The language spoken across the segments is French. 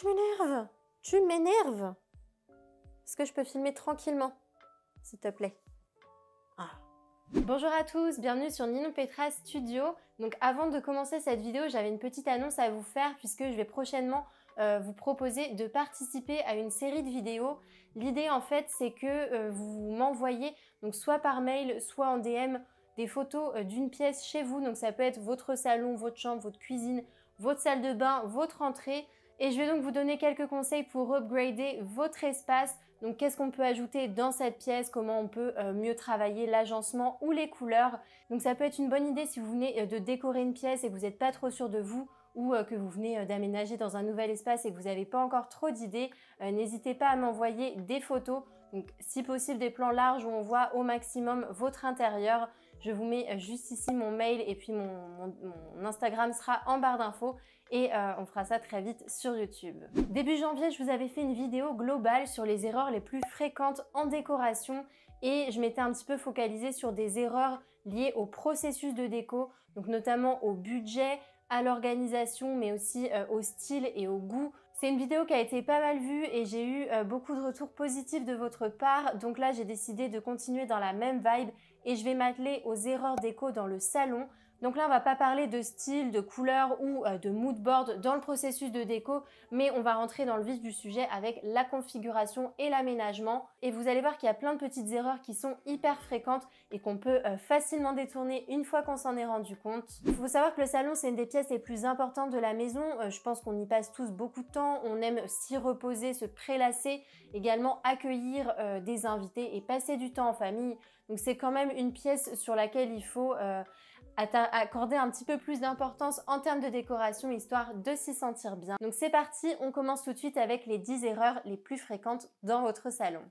Tu m'énerve Tu m'énerves Est-ce que je peux filmer tranquillement S'il te plaît. Ah. Bonjour à tous, bienvenue sur Nino Petra Studio. Donc avant de commencer cette vidéo, j'avais une petite annonce à vous faire puisque je vais prochainement euh, vous proposer de participer à une série de vidéos. L'idée en fait, c'est que euh, vous m'envoyez donc soit par mail, soit en DM des photos euh, d'une pièce chez vous. Donc ça peut être votre salon, votre chambre, votre cuisine, votre salle de bain, votre entrée, et je vais donc vous donner quelques conseils pour upgrader votre espace. Donc qu'est-ce qu'on peut ajouter dans cette pièce, comment on peut euh, mieux travailler l'agencement ou les couleurs. Donc ça peut être une bonne idée si vous venez euh, de décorer une pièce et que vous n'êtes pas trop sûr de vous ou euh, que vous venez d'aménager dans un nouvel espace et que vous n'avez pas encore trop d'idées, n'hésitez pas à m'envoyer des photos. Donc si possible des plans larges où on voit au maximum votre intérieur. Je vous mets juste ici mon mail et puis mon, mon Instagram sera en barre d'infos et euh, on fera ça très vite sur YouTube. Début janvier, je vous avais fait une vidéo globale sur les erreurs les plus fréquentes en décoration et je m'étais un petit peu focalisée sur des erreurs liées au processus de déco, donc notamment au budget, à l'organisation, mais aussi euh, au style et au goût. C'est une vidéo qui a été pas mal vue et j'ai eu euh, beaucoup de retours positifs de votre part, donc là j'ai décidé de continuer dans la même vibe et je vais m'atteler aux erreurs déco dans le salon donc là, on va pas parler de style, de couleur ou euh, de mood board dans le processus de déco, mais on va rentrer dans le vif du sujet avec la configuration et l'aménagement. Et vous allez voir qu'il y a plein de petites erreurs qui sont hyper fréquentes et qu'on peut euh, facilement détourner une fois qu'on s'en est rendu compte. Il faut savoir que le salon, c'est une des pièces les plus importantes de la maison. Euh, je pense qu'on y passe tous beaucoup de temps. On aime s'y reposer, se prélasser, également accueillir des invités et passer du temps en famille. Donc c'est quand même une pièce sur laquelle il faut accorder un petit peu plus d'importance en termes de décoration, histoire de s'y sentir bien. Donc c'est parti, on commence tout de suite avec les 10 erreurs les plus fréquentes dans votre salon.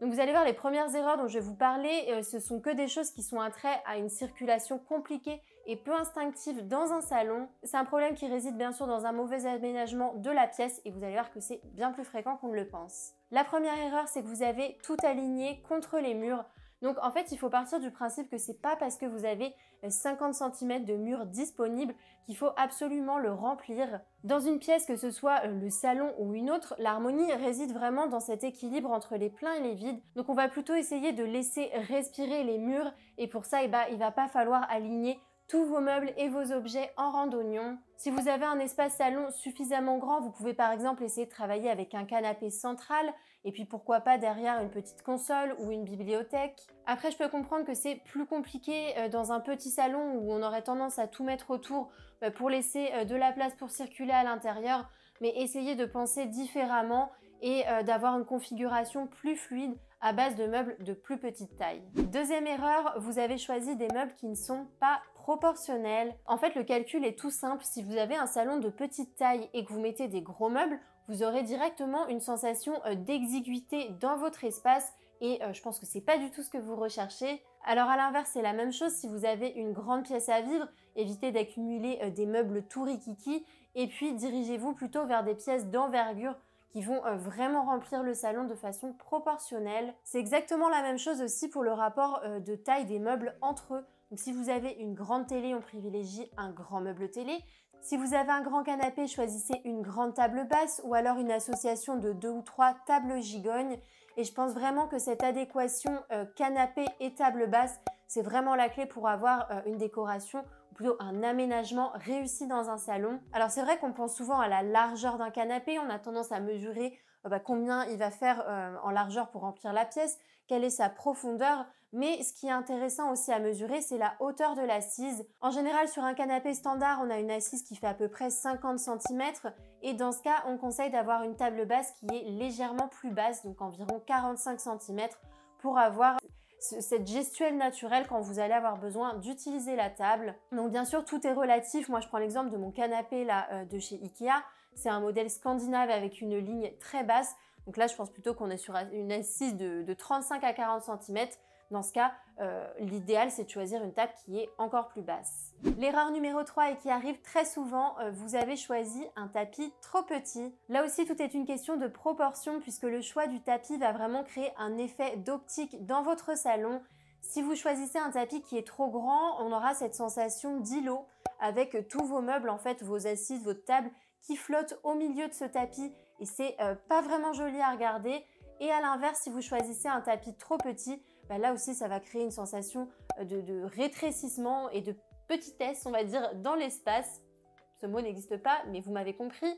Donc vous allez voir les premières erreurs dont je vais vous parler, euh, ce sont que des choses qui sont un trait à une circulation compliquée et peu instinctive dans un salon. C'est un problème qui réside bien sûr dans un mauvais aménagement de la pièce et vous allez voir que c'est bien plus fréquent qu'on ne le pense. La première erreur, c'est que vous avez tout aligné contre les murs. Donc en fait, il faut partir du principe que c'est pas parce que vous avez 50 euh, cm de mur disponible qu'il faut absolument le remplir. Dans une pièce, que ce soit euh, le salon ou une autre, l'harmonie réside vraiment dans cet équilibre entre les pleins et les vides. Donc on va plutôt essayer de laisser respirer les murs et pour ça, eh ben, il va pas falloir aligner tous vos meubles et vos objets en randonnion. Si vous avez un espace salon suffisamment grand, vous pouvez par exemple essayer de travailler avec un canapé central et puis pourquoi pas derrière une petite console ou une bibliothèque. Après, je peux comprendre que c'est plus compliqué euh, dans un petit salon où on aurait tendance à tout mettre autour euh, pour laisser euh, de la place pour circuler à l'intérieur, mais essayez de penser différemment et euh, d'avoir une configuration plus fluide à base de meubles de plus petite taille. Deuxième erreur, vous avez choisi des meubles qui ne sont pas proportionnels. En fait, le calcul est tout simple. Si vous avez un salon de petite taille et que vous mettez des gros meubles, vous aurez directement une sensation euh, d'exiguïté dans votre espace et euh, je pense que c'est pas du tout ce que vous recherchez. Alors à l'inverse, c'est la même chose si vous avez une grande pièce à vivre, évitez d'accumuler des meubles tout rikiki et puis dirigez-vous plutôt vers des pièces d'envergure vont euh, vraiment remplir le salon de façon proportionnelle. C'est exactement la même chose aussi pour le rapport euh, de taille des meubles entre eux. Donc si vous avez une grande télé, on privilégie un grand meuble télé. Si vous avez un grand canapé, choisissez une grande table basse ou alors une association de deux ou trois tables gigognes. Et je pense vraiment que cette adéquation euh, canapé et table basse, c'est vraiment la clé pour avoir une décoration plutôt un aménagement réussi dans un salon. Alors c'est vrai qu'on pense souvent à la largeur d'un canapé, on a tendance à mesurer euh, bah, combien il va faire euh, en largeur pour remplir la pièce, quelle est sa profondeur, mais ce qui est intéressant aussi à mesurer, c'est la hauteur de l'assise. En général, sur un canapé standard, on a une assise qui fait à peu près 50 cm, et dans ce cas, on conseille d'avoir une table basse qui est légèrement plus basse, donc environ 45 cm, pour avoir cette gestuelle naturelle quand vous allez avoir besoin d'utiliser la table. Donc bien sûr, tout est relatif. Moi, je prends l'exemple de mon canapé euh, de chez Ikea. C'est un modèle scandinave avec une ligne très basse. Donc là, je pense plutôt qu'on est sur une assise de, de 35 à 40 cm. Dans ce cas, euh, l'idéal c'est de choisir une table qui est encore plus basse. L'erreur numéro 3 et qui arrive très souvent, euh, vous avez choisi un tapis trop petit. Là aussi tout est une question de proportion puisque le choix du tapis va vraiment créer un effet d'optique dans votre salon. Si vous choisissez un tapis qui est trop grand, on aura cette sensation d'îlot avec tous vos meubles en fait, vos assises, votre table qui flottent au milieu de ce tapis et c'est euh, pas vraiment joli à regarder. Et à l'inverse, si vous choisissez un tapis trop petit, bah, là aussi ça va créer une sensation euh, de, rétrécissement et de petitesse, on va dire, dans l'espace. Ce mot n'existe pas, mais vous m'avez compris.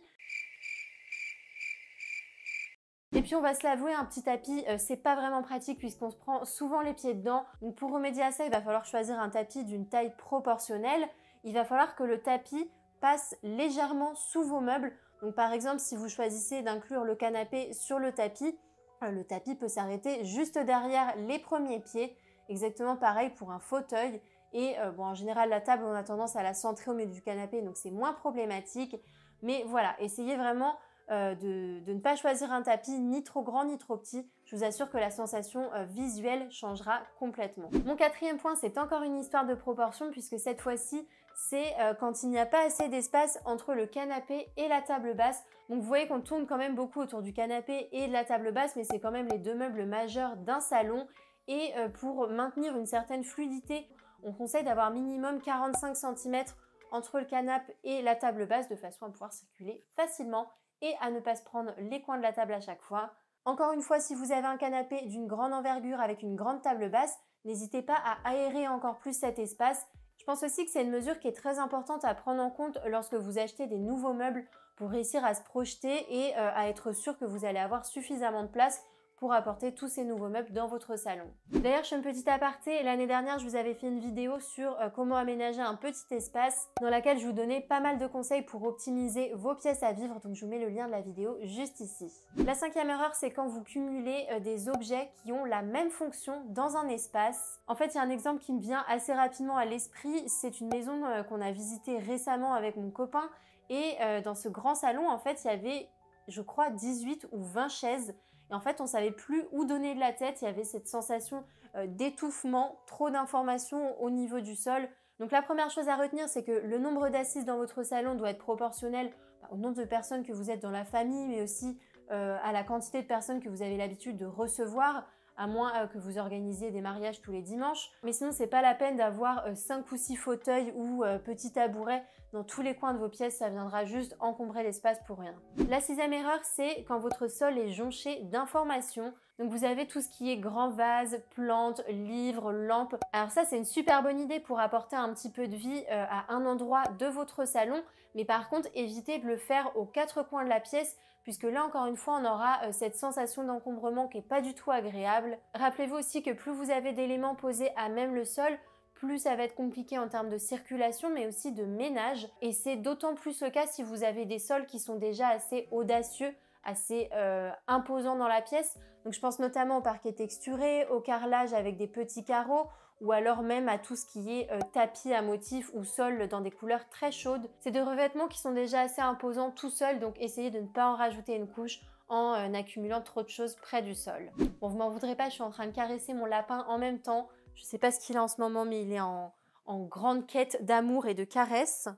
Et puis on va se l'avouer, un petit tapis, euh, c'est pas vraiment pratique puisqu'on se prend souvent les pieds dedans. Donc pour remédier à ça, il va falloir choisir un tapis d'une taille proportionnelle. Il va falloir que le tapis passe légèrement sous vos meubles. Donc par exemple, si vous choisissez d'inclure le canapé sur le tapis, le tapis peut s'arrêter juste derrière les premiers pieds, exactement pareil pour un fauteuil. Et euh, bon, en général, la table, on a tendance à la centrer au milieu du canapé, donc c'est moins problématique. Mais voilà, essayez vraiment euh, de, ne pas choisir un tapis ni trop grand ni trop petit. Je vous assure que la sensation euh, visuelle changera complètement. Mon quatrième point, c'est encore une histoire de proportion puisque cette fois-ci, c'est euh, quand il n'y a pas assez d'espace entre le canapé et la table basse. Donc vous voyez qu'on tourne quand même beaucoup autour du canapé et de la table basse, mais c'est quand même les deux meubles majeurs d'un salon. Et euh, pour maintenir une certaine fluidité, on conseille d'avoir minimum 45 cm entre le canapé et la table basse de façon à pouvoir circuler facilement et à ne pas se prendre les coins de la table à chaque fois. Encore une fois, si vous avez un canapé d'une grande envergure avec une grande table basse, n'hésitez pas à aérer encore plus cet espace je pense aussi que c'est une mesure qui est très importante à prendre en compte lorsque vous achetez des nouveaux meubles pour réussir à se projeter et euh, à être sûr que vous allez avoir suffisamment de place pour apporter tous ces nouveaux meubles dans votre salon. D'ailleurs, je fais un petit aparté. L'année dernière, je vous avais fait une vidéo sur euh, comment aménager un petit espace dans laquelle je vous donnais pas mal de conseils pour optimiser vos pièces à vivre. Donc, je vous mets le lien de la vidéo juste ici. La cinquième erreur, c'est quand vous cumulez euh, des objets qui ont la même fonction dans un espace. En fait, il y a un exemple qui me vient assez rapidement à l'esprit. C'est une maison euh, qu'on a visitée récemment avec mon copain. Et dans ce grand salon, en fait, il y avait je crois 18 ou 20 chaises et en fait, on ne savait plus où donner de la tête. Il y avait cette sensation euh, d'étouffement, trop d'informations au niveau du sol. Donc la première chose à retenir, c'est que le nombre d'assises dans votre salon doit être proportionnel bah, au nombre de personnes que vous êtes dans la famille, mais aussi euh, à la quantité de personnes que vous avez l'habitude de recevoir à moins euh, que vous organisiez des mariages tous les dimanches. Mais sinon, n'est pas la peine d'avoir 5 euh, ou 6 fauteuils ou euh, petits tabourets dans tous les coins de vos pièces, ça viendra juste encombrer l'espace pour rien. La sixième erreur, c'est quand votre sol est jonché d'informations. Donc vous avez tout ce qui est grand vases, plantes, livres, lampes. Alors ça, c'est une super bonne idée pour apporter un petit peu de vie à un endroit de votre salon. Mais par contre, évitez de le faire aux quatre coins de la pièce puisque là encore une fois on aura euh, cette sensation d'encombrement qui n'est pas du tout agréable. Rappelez-vous aussi que plus vous avez d'éléments posés à même le sol, plus ça va être compliqué en termes de circulation mais aussi de ménage et c'est d'autant plus le cas si vous avez des sols qui sont déjà assez audacieux assez euh, imposants dans la pièce. Donc je pense notamment au parquet texturé, au carrelage avec des petits carreaux, ou alors même à tout ce qui est euh, tapis à motifs ou sol dans des couleurs très chaudes. C'est des revêtements qui sont déjà assez imposants tout seuls, donc essayez de ne pas en rajouter une couche en euh, accumulant trop de choses près du sol. Bon, vous m'en voudrez pas, je suis en train de caresser mon lapin en même temps. Je sais pas ce qu'il a en ce moment, mais il est en, en grande quête d'amour et de caresses.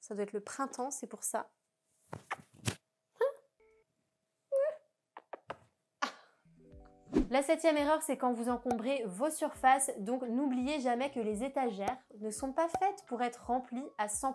Ça doit être le printemps, c'est pour ça. La septième erreur, c'est quand vous encombrez vos surfaces, donc n'oubliez jamais que les étagères ne sont pas faites pour être remplies à 100%.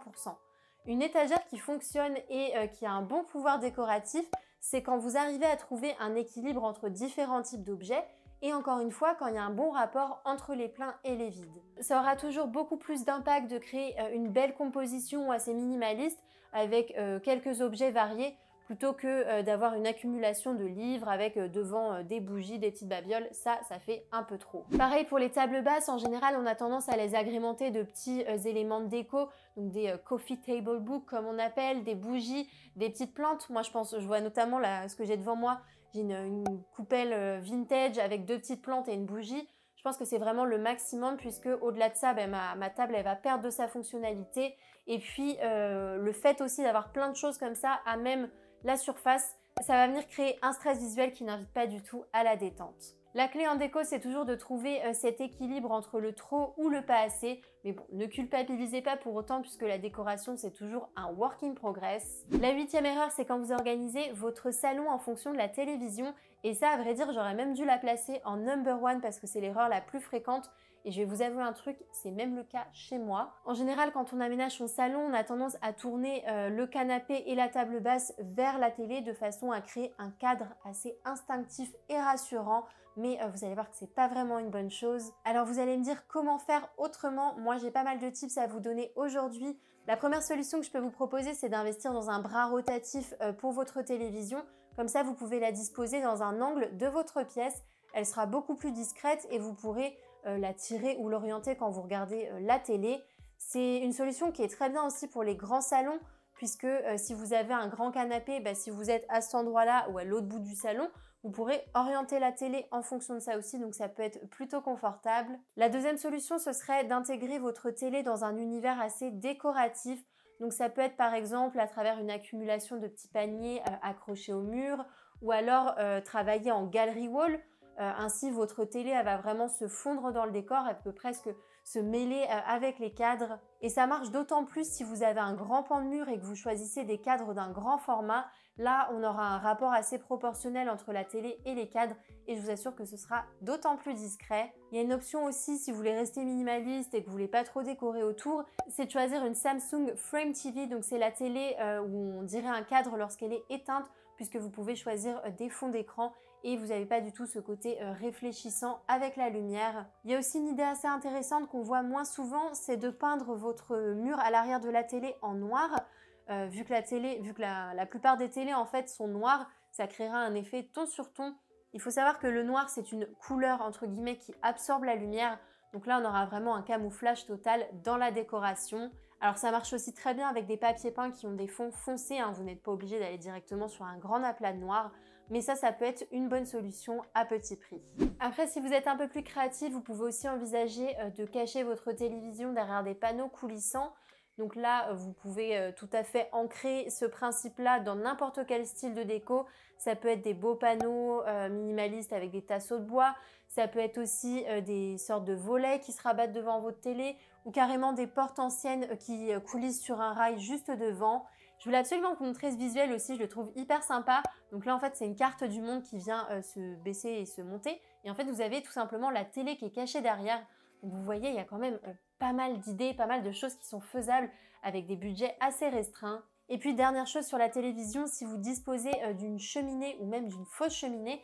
Une étagère qui fonctionne et euh, qui a un bon pouvoir décoratif, c'est quand vous arrivez à trouver un équilibre entre différents types d'objets et encore une fois quand il y a un bon rapport entre les pleins et les vides. Ça aura toujours beaucoup plus d'impact de créer euh, une belle composition assez minimaliste avec euh, quelques objets variés plutôt que euh, d'avoir une accumulation de livres avec euh, devant euh, des bougies, des petites babioles, ça, ça fait un peu trop. Pareil pour les tables basses, en général, on a tendance à les agrémenter de petits éléments de déco, donc des coffee table books comme on appelle, des bougies, des petites plantes. Moi, je pense, je vois notamment ce que j'ai devant moi, j'ai une, coupelle vintage avec deux petites plantes et une bougie. Je pense que c'est vraiment le maximum puisque au-delà de ça, ben, ma, table elle va perdre de sa fonctionnalité. Et puis le fait aussi d'avoir plein de choses comme ça à même la surface, ça va venir créer un stress visuel qui n'invite pas du tout à la détente. La clé en déco, c'est toujours de trouver euh, cet équilibre entre le trop ou le pas assez. Mais bon, ne culpabilisez pas pour autant puisque la décoration, c'est toujours un work in progress. La huitième erreur, c'est quand vous organisez votre salon en fonction de la télévision. Et ça, à vrai dire, j'aurais même dû la placer en number one parce que c'est l'erreur la plus fréquente. Et je vais vous avouer un truc, c'est même le cas chez moi. En général, quand on aménage son salon, on a tendance à tourner euh, le canapé et la table basse vers la télé de façon à créer un cadre assez instinctif et rassurant. Mais euh, vous allez voir que c'est pas vraiment une bonne chose. Alors vous allez me dire comment faire autrement. Moi, j'ai pas mal de tips à vous donner aujourd'hui. La première solution que je peux vous proposer, c'est d'investir dans un bras rotatif euh, pour votre télévision. Comme ça, vous pouvez la disposer dans un angle de votre pièce. Elle sera beaucoup plus discrète et vous pourrez euh, la tirer ou l'orienter quand vous regardez euh, la télé. C'est une solution qui est très bien aussi pour les grands salons puisque euh, si vous avez un grand canapé, bah, si vous êtes à cet endroit-là ou à l'autre bout du salon, vous pourrez orienter la télé en fonction de ça aussi, donc ça peut être plutôt confortable. La deuxième solution, ce serait d'intégrer votre télé dans un univers assez décoratif. Donc ça peut être par exemple à travers une accumulation de petits paniers accrochés au mur, ou alors travailler en gallery wall. Euh, ainsi, votre télé, va vraiment se fondre dans le décor, elle peut presque se mêler euh, avec les cadres. Et ça marche d'autant plus si vous avez un grand pan de mur et que vous choisissez des cadres d'un grand format. Là, on aura un rapport assez proportionnel entre la télé et les cadres et je vous assure que ce sera d'autant plus discret. Il y a une option aussi si vous voulez rester minimaliste et que vous voulez pas trop décorer autour, c'est de choisir une Samsung Frame TV, donc c'est la télé euh, où on dirait un cadre lorsqu'elle est éteinte puisque vous pouvez choisir des fonds d'écran et vous n'avez pas du tout ce côté euh, réfléchissant avec la lumière. Il y a aussi une idée assez intéressante qu'on voit moins souvent, c'est de peindre votre mur à l'arrière de la télé en noir. Euh, vu que la télé, vu que la, plupart des télés en fait sont noires, ça créera un effet ton sur ton. Il faut savoir que le noir c'est une couleur entre guillemets qui absorbe la lumière. Donc là on aura vraiment un camouflage total dans la décoration. Alors ça marche aussi très bien avec des papiers peints qui ont des fonds foncés, hein. vous n'êtes pas obligé d'aller directement sur un grand aplat noir mais ça, ça peut être une bonne solution à petit prix. Après, si vous êtes un peu plus créatif, vous pouvez aussi envisager euh, de cacher votre télévision derrière des panneaux coulissants. Donc là, euh, vous pouvez euh, tout à fait ancrer ce principe-là dans n'importe quel style de déco. Ça peut être des beaux panneaux minimalistes avec des tasseaux de bois. Ça peut être aussi des sortes de volets qui se rabattent devant votre télé ou carrément des portes anciennes qui coulissent sur un rail juste devant. Je voulais absolument vous montrer ce visuel aussi, je le trouve hyper sympa. Donc là, en fait, c'est une carte du monde qui vient euh, se baisser et se monter. Et en fait, vous avez tout simplement la télé qui est cachée derrière. Donc, vous voyez, il y a quand même euh, pas mal d'idées, pas mal de choses qui sont faisables avec des budgets assez restreints. Et puis, dernière chose sur la télévision, si vous disposez euh, d'une cheminée ou même d'une fausse cheminée,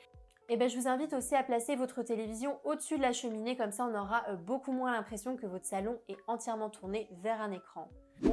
eh ben, je vous invite aussi à placer votre télévision au-dessus de la cheminée, comme ça on aura beaucoup moins l'impression que votre salon est entièrement tourné vers un écran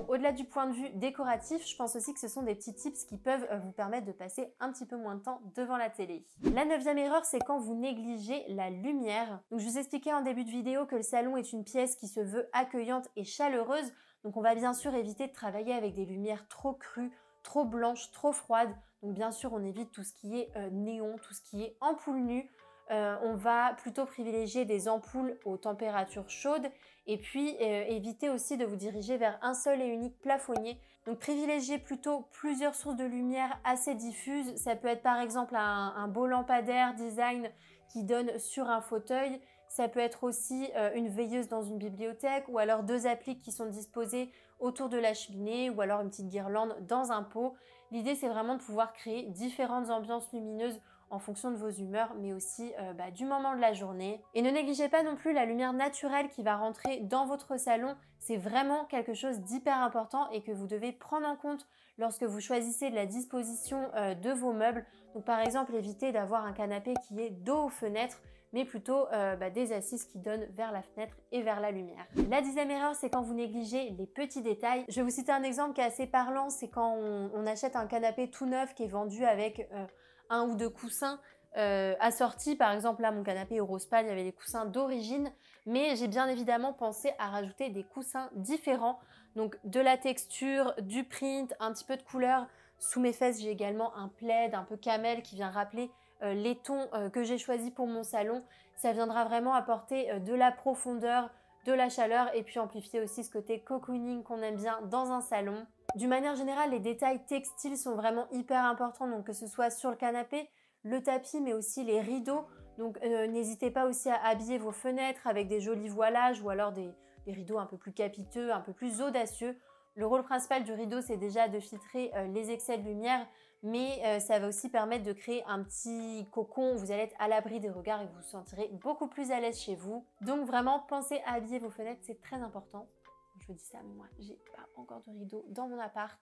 au-delà du point de vue décoratif, je pense aussi que ce sont des petits tips qui peuvent euh, vous permettre de passer un petit peu moins de temps devant la télé. La neuvième erreur, c'est quand vous négligez la lumière. je vous expliquais en début de vidéo que le salon est une pièce qui se veut accueillante et chaleureuse. Donc, on va bien sûr éviter de travailler avec des lumières trop crues, trop blanches, trop froides. Donc, bien sûr, on évite tout ce qui est euh, néon, tout ce qui est ampoule nue. Euh, on va plutôt privilégier des ampoules aux températures chaudes et puis euh, éviter aussi de vous diriger vers un seul et unique plafonnier. Donc privilégiez plutôt plusieurs sources de lumière assez diffuses. Ça peut être par exemple un, beau lampadaire design qui donne sur un fauteuil. Ça peut être aussi euh, une veilleuse dans une bibliothèque ou alors deux appliques qui sont disposées autour de la cheminée ou alors une petite guirlande dans un pot. L'idée c'est vraiment de pouvoir créer différentes ambiances lumineuses en fonction de vos humeurs, mais aussi euh, bah, du moment de la journée. Et ne négligez pas non plus la lumière naturelle qui va rentrer dans votre salon. C'est vraiment quelque chose d'hyper important et que vous devez prendre en compte lorsque vous choisissez de la disposition euh, de vos meubles. Donc par exemple, évitez d'avoir un canapé qui est dos aux fenêtres mais plutôt euh, bah, des assises qui donnent vers la fenêtre et vers la lumière. La dixième erreur, c'est quand vous négligez les petits détails. Je vais vous citer un exemple qui est assez parlant, c'est quand on, achète un canapé tout neuf qui est vendu avec un ou deux coussins euh, assortis. Par exemple, là, mon canapé pâle, il y avait des coussins d'origine, mais j'ai bien évidemment pensé à rajouter des coussins différents. Donc de la texture, du print, un petit peu de couleur. Sous mes fesses, j'ai également un plaid un peu camel qui vient rappeler euh, les tons euh, que j'ai choisis pour mon salon. Ça viendra vraiment apporter de la profondeur, de la chaleur et puis amplifier aussi ce côté cocooning qu'on aime bien dans un salon. D'une manière générale, les détails textiles sont vraiment hyper importants, donc que ce soit sur le canapé, le tapis, mais aussi les rideaux. Donc euh, n'hésitez pas aussi à habiller vos fenêtres avec des jolis voilages ou alors des, rideaux un peu plus capiteux, un peu plus audacieux. Le rôle principal du rideau, c'est déjà de filtrer euh, les excès de lumière, mais euh, ça va aussi permettre de créer un petit cocon. Où vous allez être à l'abri des regards et vous vous sentirez beaucoup plus à l'aise chez vous. Donc vraiment, pensez à habiller vos fenêtres, c'est très important dis ça, moi, j'ai pas encore de rideau dans mon appart.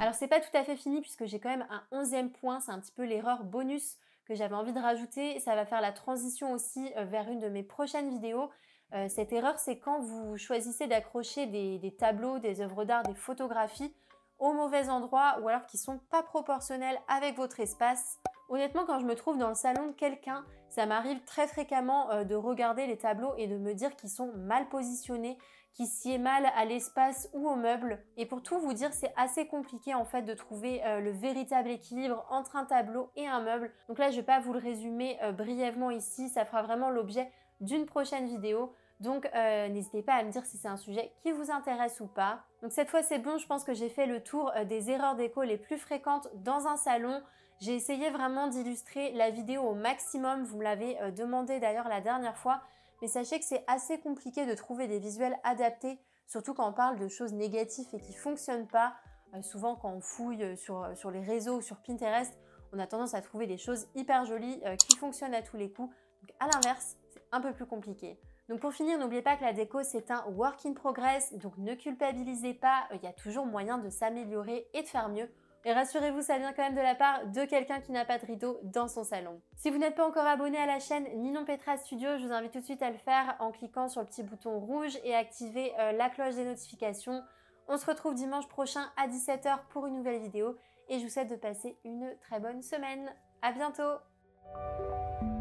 Alors, c'est pas tout à fait fini puisque j'ai quand même un onzième point. C'est un petit peu l'erreur bonus que j'avais envie de rajouter. Ça va faire la transition aussi euh, vers une de mes prochaines vidéos. Euh, cette erreur, c'est quand vous choisissez d'accrocher des, des tableaux, des œuvres d'art, des photographies au mauvais endroit ou alors qui sont pas proportionnels avec votre espace. Honnêtement, quand je me trouve dans le salon de quelqu'un, ça m'arrive très fréquemment euh, de regarder les tableaux et de me dire qu'ils sont mal positionnés, qui est mal à l'espace ou au meuble. Et pour tout vous dire, c'est assez compliqué en fait de trouver euh, le véritable équilibre entre un tableau et un meuble. Donc là, je vais pas vous le résumer euh, brièvement ici, ça fera vraiment l'objet d'une prochaine vidéo. Donc euh, n'hésitez pas à me dire si c'est un sujet qui vous intéresse ou pas. Donc cette fois c'est bon, je pense que j'ai fait le tour des erreurs d'écho les plus fréquentes dans un salon. J'ai essayé vraiment d'illustrer la vidéo au maximum, vous me l'avez demandé d'ailleurs la dernière fois mais sachez que c'est assez compliqué de trouver des visuels adaptés, surtout quand on parle de choses négatives et qui ne fonctionnent pas. Euh, souvent quand on fouille euh, euh, sur, les réseaux ou sur Pinterest, on a tendance à trouver des choses hyper jolies qui fonctionnent à tous les coups. Donc à l'inverse, c'est un peu plus compliqué. Donc pour finir, n'oubliez pas que la déco c'est un work in progress, donc ne culpabilisez pas, il y a toujours moyen de s'améliorer et de faire mieux. Et rassurez-vous, ça vient quand même de la part de quelqu'un qui n'a pas de rideau dans son salon. Si vous n'êtes pas encore abonné à la chaîne Ninon Petra Studio, je vous invite tout de suite à le faire en cliquant sur le petit bouton rouge et activer euh, la cloche des notifications. On se retrouve dimanche prochain à 17h pour une nouvelle vidéo et je vous souhaite de passer une très bonne semaine. A bientôt!